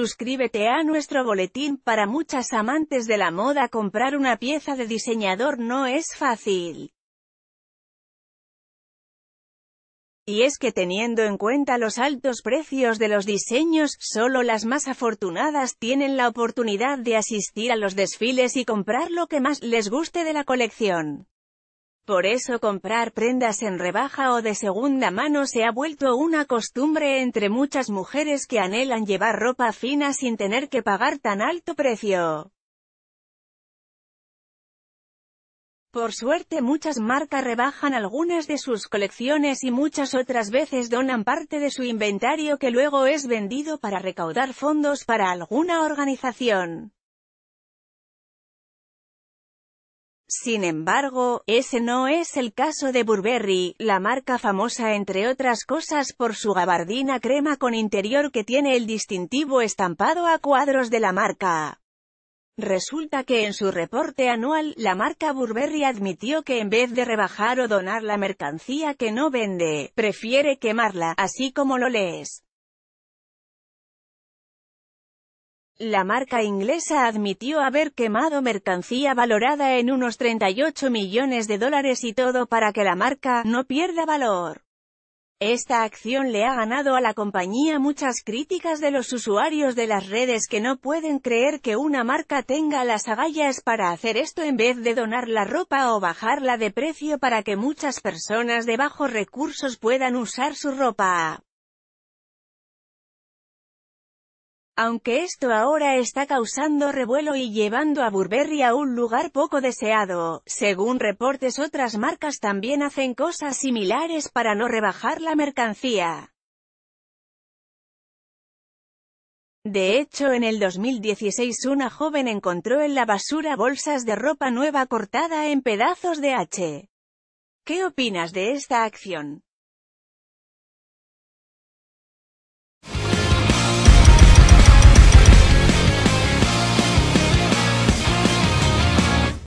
Suscríbete a nuestro boletín para muchas amantes de la moda comprar una pieza de diseñador no es fácil. Y es que teniendo en cuenta los altos precios de los diseños, solo las más afortunadas tienen la oportunidad de asistir a los desfiles y comprar lo que más les guste de la colección. Por eso comprar prendas en rebaja o de segunda mano se ha vuelto una costumbre entre muchas mujeres que anhelan llevar ropa fina sin tener que pagar tan alto precio. Por suerte muchas marcas rebajan algunas de sus colecciones y muchas otras veces donan parte de su inventario que luego es vendido para recaudar fondos para alguna organización. Sin embargo, ese no es el caso de Burberry, la marca famosa entre otras cosas por su gabardina crema con interior que tiene el distintivo estampado a cuadros de la marca. Resulta que en su reporte anual, la marca Burberry admitió que en vez de rebajar o donar la mercancía que no vende, prefiere quemarla, así como lo lees. La marca inglesa admitió haber quemado mercancía valorada en unos 38 millones de dólares y todo para que la marca no pierda valor. Esta acción le ha ganado a la compañía muchas críticas de los usuarios de las redes que no pueden creer que una marca tenga las agallas para hacer esto en vez de donar la ropa o bajarla de precio para que muchas personas de bajos recursos puedan usar su ropa. aunque esto ahora está causando revuelo y llevando a Burberry a un lugar poco deseado. Según reportes otras marcas también hacen cosas similares para no rebajar la mercancía. De hecho en el 2016 una joven encontró en la basura bolsas de ropa nueva cortada en pedazos de H. ¿Qué opinas de esta acción?